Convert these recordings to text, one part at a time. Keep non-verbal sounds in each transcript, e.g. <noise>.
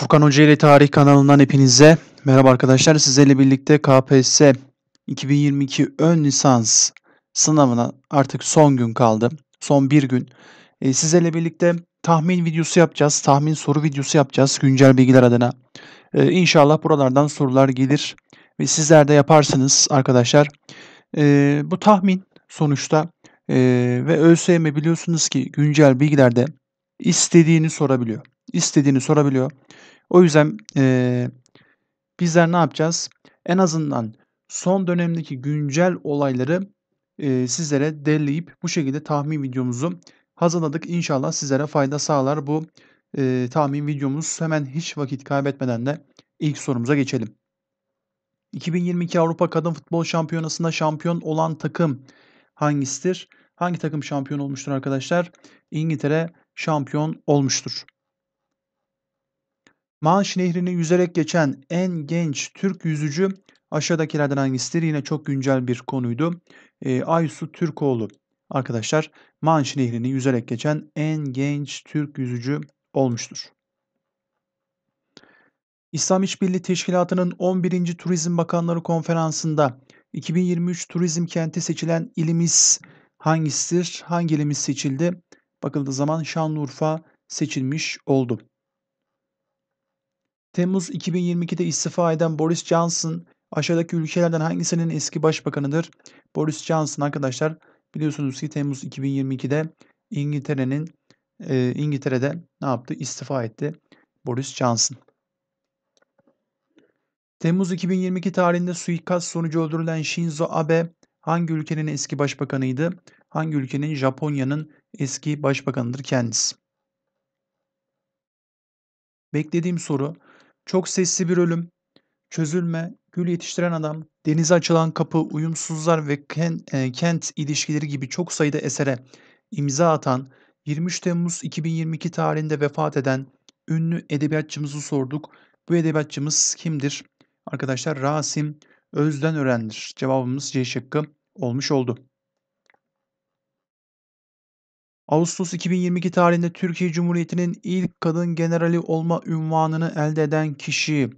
Furkan Hoca ile Tarih kanalından hepinize merhaba arkadaşlar. Sizlerle birlikte KPSS 2022 ön lisans sınavına artık son gün kaldı. Son bir gün. E, sizlerle birlikte tahmin videosu yapacağız. Tahmin soru videosu yapacağız güncel bilgiler adına. E, inşallah buralardan sorular gelir ve sizler de yaparsınız arkadaşlar. E, bu tahmin sonuçta e, ve ÖSYM biliyorsunuz ki güncel bilgilerde istediğini sorabiliyor istediğini sorabiliyor. O yüzden e, bizler ne yapacağız? En azından son dönemdeki güncel olayları e, sizlere derleyip bu şekilde tahmin videomuzu hazırladık. İnşallah sizlere fayda sağlar bu e, tahmin videomuz. Hemen hiç vakit kaybetmeden de ilk sorumuza geçelim. 2022 Avrupa Kadın Futbol Şampiyonası'nda şampiyon olan takım hangisidir? Hangi takım şampiyon olmuştur arkadaşlar? İngiltere şampiyon olmuştur. Manş Nehri'ni yüzerek geçen en genç Türk yüzücü aşağıdakilerden hangisidir? Yine çok güncel bir konuydu. E, Aysu Türkoğlu arkadaşlar Manş Nehri'ni yüzerek geçen en genç Türk yüzücü olmuştur. İslam İşbirliği Teşkilatı'nın 11. Turizm Bakanları Konferansı'nda 2023 turizm kenti seçilen ilimiz hangisidir? Hangi ilimiz seçildi? Bakıldığı zaman Şanlıurfa seçilmiş oldu. Temmuz 2022'de istifa eden Boris Johnson aşağıdaki ülkelerden hangisinin eski başbakanıdır? Boris Johnson arkadaşlar biliyorsunuz ki Temmuz 2022'de İngiltere'nin e, İngiltere'de ne yaptı? İstifa etti Boris Johnson. Temmuz 2022 tarihinde suikast sonucu öldürülen Shinzo Abe hangi ülkenin eski başbakanıydı? Hangi ülkenin Japonya'nın eski başbakanıdır kendisi? Beklediğim soru çok sesli bir ölüm, çözülme, gül yetiştiren adam, denize açılan kapı, uyumsuzlar ve e, kent ilişkileri gibi çok sayıda esere imza atan, 23 Temmuz 2022 tarihinde vefat eden ünlü edebiyatçımızı sorduk. Bu edebiyatçımız kimdir? Arkadaşlar Rasim Özden Ören'dir. Cevabımız C şıkkı olmuş oldu. Ağustos 2022 tarihinde Türkiye Cumhuriyeti'nin ilk kadın generali olma ünvanını elde eden kişi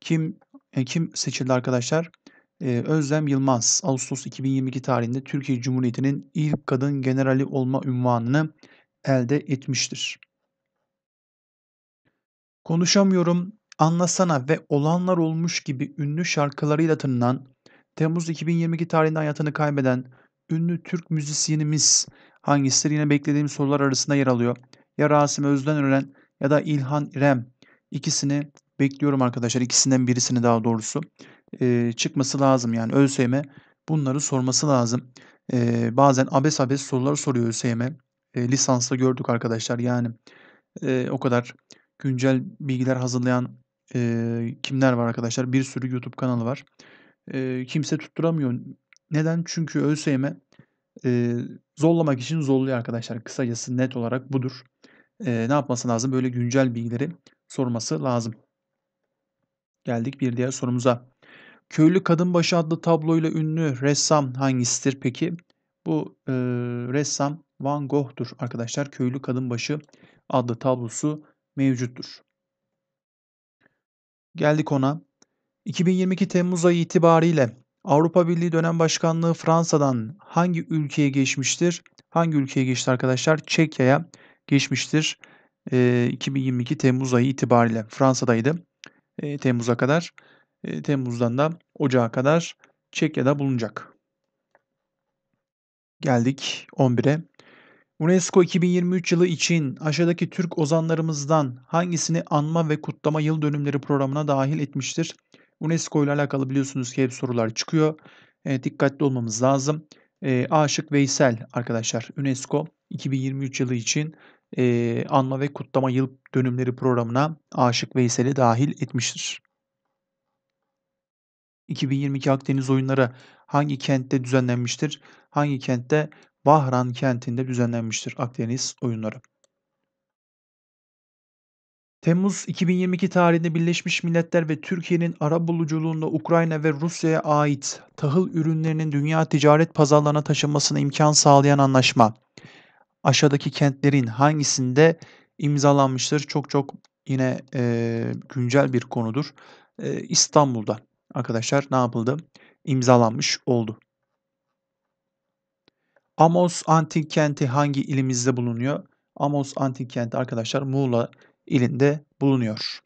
kim e, kim seçildi arkadaşlar? Ee, Özlem Yılmaz Ağustos 2022 tarihinde Türkiye Cumhuriyeti'nin ilk kadın generali olma ünvanını elde etmiştir. Konuşamıyorum, anlasana ve olanlar olmuş gibi ünlü şarkılarıyla tanınan, Temmuz 2022 tarihinde hayatını kaybeden ünlü Türk müzisyenimiz hangisidir yine beklediğim sorular arasında yer alıyor. Ya Rasim Özden Ören ya da İlhan İrem ikisini bekliyorum arkadaşlar. İkisinden birisini daha doğrusu e, çıkması lazım. Yani ÖSYM bunları sorması lazım. E, bazen abes abes sorular soruyor ÖSYM. E, ee, lisansta gördük arkadaşlar. Yani e, o kadar güncel bilgiler hazırlayan e, kimler var arkadaşlar? Bir sürü YouTube kanalı var. E, kimse tutturamıyor. Neden? Çünkü ÖSYM e, Zorlamak için zorluyor arkadaşlar. Kısacası net olarak budur. Ee, ne yapması lazım? Böyle güncel bilgileri sorması lazım. Geldik bir diğer sorumuza. Köylü Kadın Başı adlı tabloyla ünlü ressam hangisidir peki? Bu e, ressam Van Gogh'tur arkadaşlar. Köylü Kadın Başı adlı tablosu mevcuttur. Geldik ona. 2022 Temmuz ayı itibariyle Avrupa Birliği dönem başkanlığı Fransa'dan hangi ülkeye geçmiştir? Hangi ülkeye geçti arkadaşlar? Çekya'ya geçmiştir. E, 2022 Temmuz ayı itibariyle Fransa'daydı. E, Temmuz'a kadar. E, Temmuz'dan da Ocağa kadar Çekya'da bulunacak. Geldik 11'e. UNESCO 2023 yılı için aşağıdaki Türk ozanlarımızdan hangisini anma ve kutlama yıl dönümleri programına dahil etmiştir? UNESCO ile alakalı biliyorsunuz ki hep sorular çıkıyor. E, dikkatli olmamız lazım. E, A Veysel arkadaşlar UNESCO 2023 yılı için e, anma ve kutlama yıl dönümleri programına Aşık Veysel'i dahil etmiştir. 2022 Akdeniz Oyunları hangi kentte düzenlenmiştir? Hangi kentte? Bahran kentinde düzenlenmiştir Akdeniz Oyunları. Temmuz 2022 tarihinde Birleşmiş Milletler ve Türkiye'nin arabuluculuğunda Ukrayna ve Rusya'ya ait tahıl ürünlerinin dünya ticaret pazarlarına taşınmasına imkan sağlayan anlaşma. Aşağıdaki kentlerin hangisinde imzalanmıştır? Çok çok yine e, güncel bir konudur. E, İstanbul'da arkadaşlar ne yapıldı? İmzalanmış oldu. Amos Antik Kenti hangi ilimizde bulunuyor? Amos Antik Kenti arkadaşlar Muğla ilinde bulunuyor.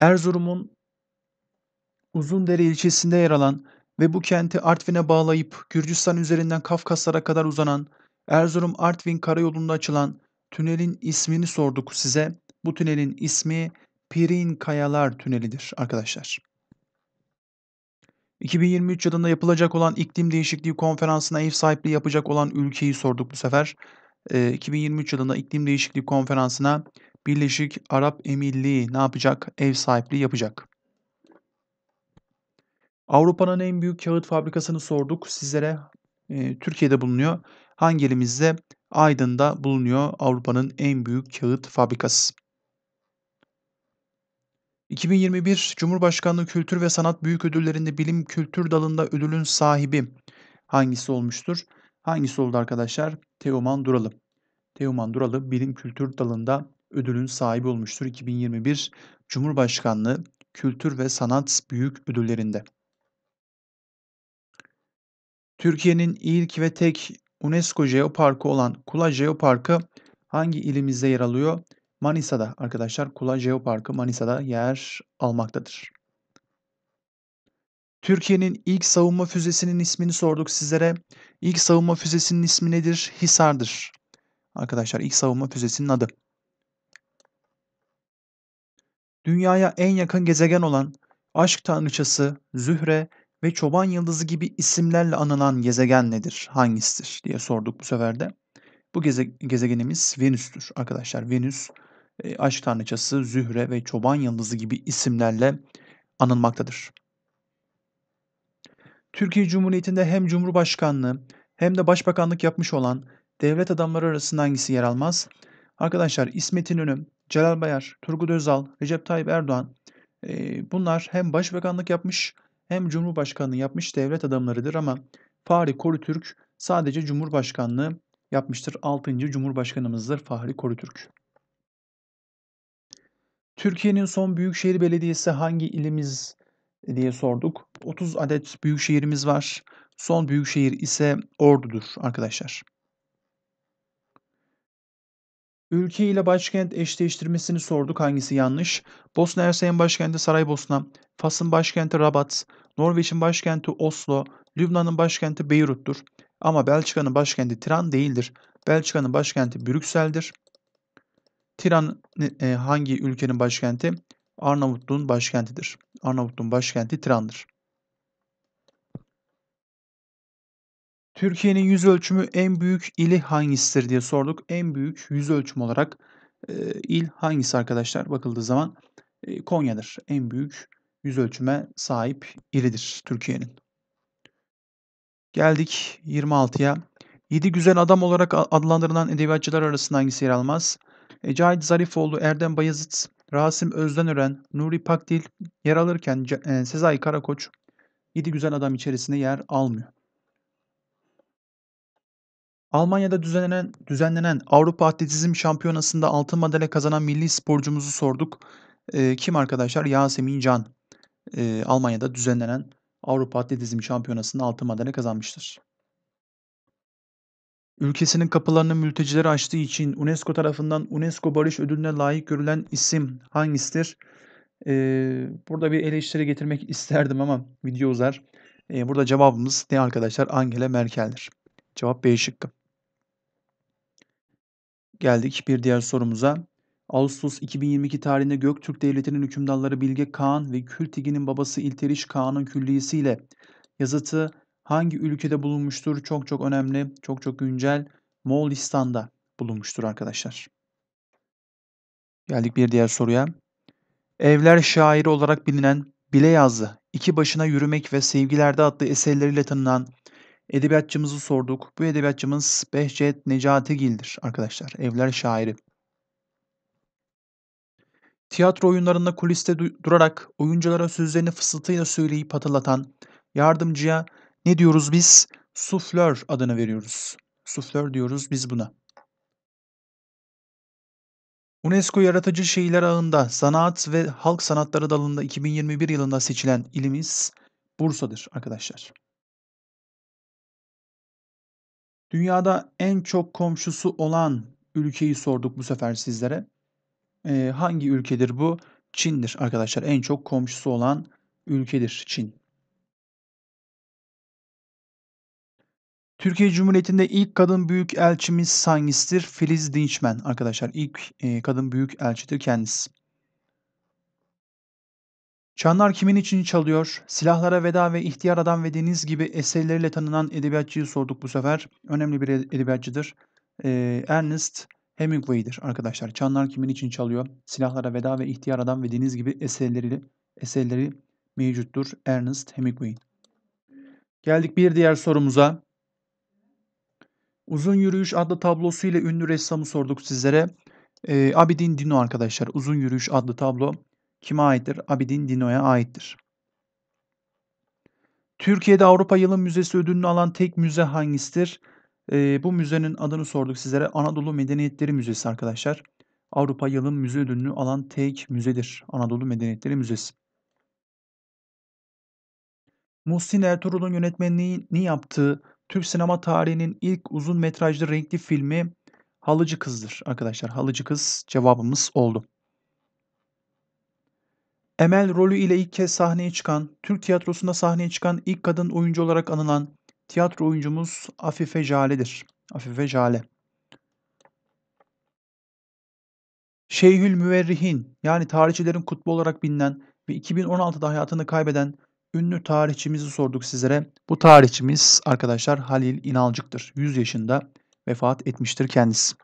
Erzurum'un Uzundere ilçesinde yer alan ve bu kenti Artvin'e bağlayıp Gürcistan üzerinden Kafkaslara kadar uzanan Erzurum-Artvin karayolunda açılan tünelin ismini sorduk size. Bu tünelin ismi Pirin Kayalar Tüneli'dir arkadaşlar. 2023 yılında yapılacak olan iklim değişikliği konferansına ev sahipliği yapacak olan ülkeyi sorduk bu sefer. 2023 yılında iklim değişikliği konferansına Birleşik Arap Emirliği ne yapacak? Ev sahipliği yapacak. Avrupa'nın en büyük kağıt fabrikasını sorduk sizlere. E, Türkiye'de bulunuyor. Hangi elimizde? Aydın'da bulunuyor Avrupa'nın en büyük kağıt fabrikası. 2021 Cumhurbaşkanlığı Kültür ve Sanat Büyük Ödülleri'nde bilim kültür dalında ödülün sahibi hangisi olmuştur? Hangisi oldu arkadaşlar? Teoman Duralı. Teoman Duralı bilim kültür dalında ödülün sahibi olmuştur 2021 Cumhurbaşkanlığı Kültür ve Sanat Büyük Ödülleri'nde. Türkiye'nin ilk ve tek UNESCO Jeoparkı olan Kula Jeoparkı hangi ilimizde yer alıyor? Manisa'da arkadaşlar Kula Jeoparkı Manisa'da yer almaktadır. Türkiye'nin ilk savunma füzesinin ismini sorduk sizlere. İlk savunma füzesinin ismi nedir? Hisar'dır. Arkadaşlar ilk savunma füzesinin adı. Dünyaya en yakın gezegen olan aşk tanrıçası Zühre ve çoban yıldızı gibi isimlerle anılan gezegen nedir? Hangisidir diye sorduk bu sefer de. Bu geze gezegenimiz Venüs'tür arkadaşlar. Venüs e, aşk tanrıçası Zühre ve çoban yıldızı gibi isimlerle anılmaktadır. Türkiye Cumhuriyeti'nde hem Cumhurbaşkanlığı hem de Başbakanlık yapmış olan devlet adamları arasında hangisi yer almaz? Arkadaşlar İsmet İnönü, Celal Bayar, Turgut Özal, Recep Tayyip Erdoğan e, bunlar hem başbakanlık yapmış hem cumhurbaşkanlığı yapmış devlet adamlarıdır ama Fahri Korutürk sadece cumhurbaşkanlığı yapmıştır. 6. Cumhurbaşkanımızdır Fahri Korutürk. Türkiye'nin son büyükşehir belediyesi hangi ilimiz diye sorduk. 30 adet büyük şehirimiz var. Son büyük şehir ise Ordu'dur arkadaşlar. Ülke ile başkent eşleştirmesini sorduk hangisi yanlış. Bosna Hersey'in başkenti Saraybosna, Fas'ın başkenti Rabat, Norveç'in başkenti Oslo, Lübnan'ın başkenti Beyrut'tur. Ama Belçika'nın başkenti Tiran değildir. Belçika'nın başkenti Brüksel'dir. Tiran e, hangi ülkenin başkenti? Arnavutluğun başkentidir. Arnavutluğun başkenti Tiran'dır. Türkiye'nin yüz ölçümü en büyük ili hangisidir diye sorduk. En büyük yüz ölçüm olarak e, il hangisi arkadaşlar? Bakıldığı zaman e, Konya'dır. En büyük yüz ölçüme sahip ilidir Türkiye'nin. Geldik 26'ya. 7 güzel adam olarak adlandırılan edebiyatçılar arasında hangisi yer almaz? E, Cahit Zarifoğlu, Erdem Bayezid, Rasim Özdenören, Nuri Pakdil yer alırken e, Sezai Karakoç 7 güzel adam içerisinde yer almıyor. Almanya'da düzenlenen, düzenlenen Avrupa Atletizm Şampiyonası'nda altın madalya kazanan milli sporcumuzu sorduk. E, kim arkadaşlar? Yasemin Can. E, Almanya'da düzenlenen Avrupa Atletizm Şampiyonası'nda altın madalya kazanmıştır. Ülkesinin kapılarını mültecilere açtığı için UNESCO tarafından UNESCO Barış Ödülü'ne layık görülen isim hangisidir? Ee, burada bir eleştiri getirmek <laughs> isterdim ama video uzar. Ee, burada cevabımız ne arkadaşlar? Angela Merkel'dir. Cevap B şıkkı. Geldik bir diğer sorumuza. Ağustos 2022 tarihinde Göktürk Devleti'nin hükümdarları Bilge Kağan ve Kültigi'nin babası İlteriş Kağan'ın külliyesiyle yazıtı hangi ülkede bulunmuştur? Çok çok önemli, çok çok güncel. Moğolistan'da bulunmuştur arkadaşlar. Geldik bir diğer soruya. Evler şairi olarak bilinen Bile Yazlı, İki Başına Yürümek ve Sevgilerde adlı eserleriyle tanınan edebiyatçımızı sorduk. Bu edebiyatçımız Behçet Necati Gildir arkadaşlar. Evler şairi. Tiyatro oyunlarında kuliste durarak oyunculara sözlerini fısıltıyla söyleyip hatırlatan, yardımcıya ne diyoruz biz? Suflör adını veriyoruz. Suflör diyoruz biz buna. UNESCO Yaratıcı şeyler Ağı'nda sanat ve Halk Sanatları dalında 2021 yılında seçilen ilimiz Bursa'dır arkadaşlar. Dünyada en çok komşusu olan ülkeyi sorduk bu sefer sizlere. Ee, hangi ülkedir bu? Çin'dir arkadaşlar. En çok komşusu olan ülkedir Çin. Türkiye Cumhuriyeti'nde ilk kadın büyük elçimiz hangisidir? Filiz Dinçmen arkadaşlar. İlk e, kadın büyük elçidir kendisi. Çanlar kimin için çalıyor? Silahlara veda ve ihtiyar adam ve deniz gibi eserleriyle tanınan edebiyatçıyı sorduk bu sefer. Önemli bir edebiyatçıdır. E, Ernest Hemingway'dir arkadaşlar. Çanlar kimin için çalıyor? Silahlara veda ve ihtiyar adam ve deniz gibi eserleri eserleri mevcuttur Ernest Hemingway. Geldik bir diğer sorumuza. Uzun Yürüyüş adlı tablosu ile ünlü ressamı sorduk sizlere. E, Abidin Dino arkadaşlar. Uzun Yürüyüş adlı tablo kime aittir? Abidin Dino'ya aittir. Türkiye'de Avrupa Yılın Müzesi ödülünü alan tek müze hangisidir? E, bu müzenin adını sorduk sizlere. Anadolu Medeniyetleri Müzesi arkadaşlar. Avrupa Yılın Müze ödülünü alan tek müzedir. Anadolu Medeniyetleri Müzesi. Muhsin Ertuğrul'un yönetmenliğini yaptığı Türk sinema tarihinin ilk uzun metrajlı renkli filmi Halıcı Kız'dır arkadaşlar. Halıcı Kız cevabımız oldu. Emel rolü ile ilk kez sahneye çıkan, Türk tiyatrosunda sahneye çıkan ilk kadın oyuncu olarak anılan tiyatro oyuncumuz Afife Jale'dir. Afife Jale. Şeyhül Müverrihin yani tarihçilerin kutbu olarak bilinen ve 2016'da hayatını kaybeden ünlü tarihçimizi sorduk sizlere. Bu tarihçimiz arkadaşlar Halil İnalcık'tır. 100 yaşında vefat etmiştir kendisi.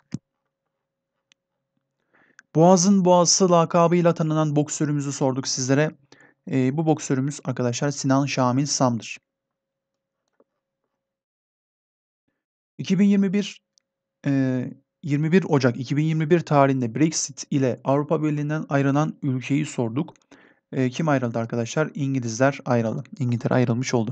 Boğaz'ın Boğaz'ı lakabıyla tanınan boksörümüzü sorduk sizlere. E, bu boksörümüz arkadaşlar Sinan Şamil Sam'dır. 2021 e, 21 Ocak 2021 tarihinde Brexit ile Avrupa Birliği'nden ayrılan ülkeyi sorduk. E, kim ayrıldı arkadaşlar? İngilizler ayrıldı. İngiltere ayrılmış oldu.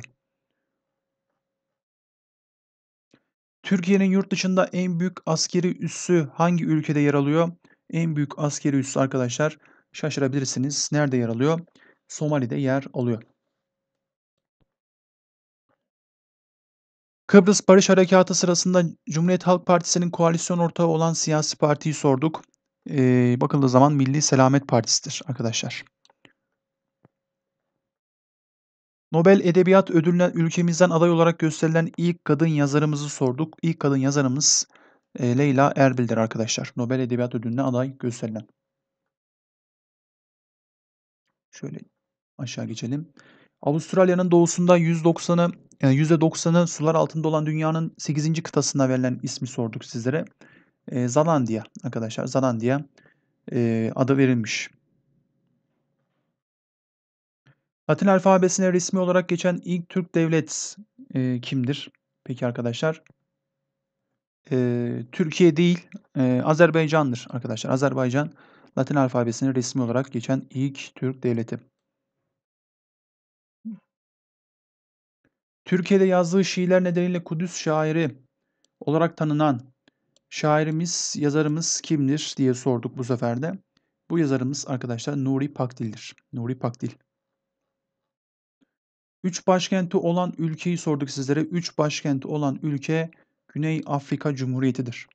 Türkiye'nin yurt dışında en büyük askeri üssü hangi ülkede yer alıyor? En büyük askeri üssü arkadaşlar şaşırabilirsiniz. Nerede yer alıyor? Somali'de yer alıyor. Kıbrıs Barış Harekatı sırasında Cumhuriyet Halk Partisi'nin koalisyon ortağı olan siyasi partiyi sorduk. Ee, bakıldığı zaman Milli Selamet Partisi'dir arkadaşlar. Nobel Edebiyat Ödülü'ne ülkemizden aday olarak gösterilen ilk kadın yazarımızı sorduk. İlk kadın yazarımız e, Leyla Erbil'dir arkadaşlar. Nobel Edebiyat Ödülü'ne aday gösterilen. Şöyle aşağı geçelim. Avustralya'nın doğusunda 190'ı yani %90'ı sular altında olan dünyanın 8. kıtasına verilen ismi sorduk sizlere. E, Zalandiya arkadaşlar. Zalandiya e, adı verilmiş. Latin alfabesine resmi olarak geçen ilk Türk devlet e, kimdir? Peki arkadaşlar. E, Türkiye değil, e, Azerbaycan'dır arkadaşlar. Azerbaycan Latin alfabesine resmi olarak geçen ilk Türk devleti. Türkiye'de yazdığı şiirler nedeniyle Kudüs şairi olarak tanınan şairimiz, yazarımız kimdir diye sorduk bu sefer de. Bu yazarımız arkadaşlar Nuri Pakdil'dir. Nuri Pakdil. 3 başkenti olan ülkeyi sorduk sizlere. 3 başkenti olan ülke Güney Afrika Cumhuriyeti'dir.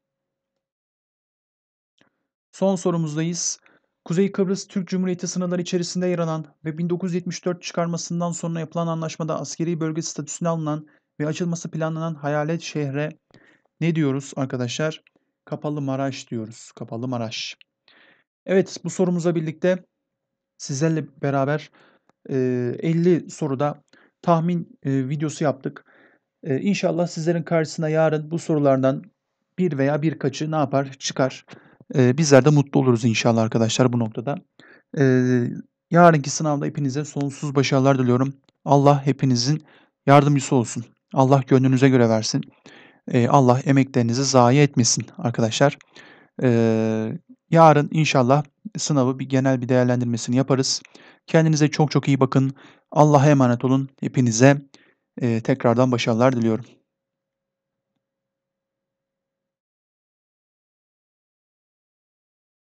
Son sorumuzdayız. Kuzey Kıbrıs Türk Cumhuriyeti sınırları içerisinde yer alan ve 1974 çıkarmasından sonra yapılan anlaşmada askeri bölge statüsüne alınan ve açılması planlanan hayalet şehre ne diyoruz arkadaşlar? Kapalı Maraş diyoruz. Kapalı Maraş. Evet bu sorumuza birlikte sizlerle beraber 50 soruda tahmin e, videosu yaptık. E, inşallah sizlerin karşısına yarın bu sorulardan bir veya birkaçı ne yapar çıkar. E, bizler de mutlu oluruz inşallah arkadaşlar bu noktada. E, yarınki sınavda hepinize sonsuz başarılar diliyorum. Allah hepinizin yardımcısı olsun. Allah gönlünüze göre versin. E, Allah emeklerinizi zayi etmesin arkadaşlar. E, yarın inşallah sınavı bir genel bir değerlendirmesini yaparız. Kendinize çok çok iyi bakın. Allah'a emanet olun. Hepinize e, tekrardan başarılar diliyorum.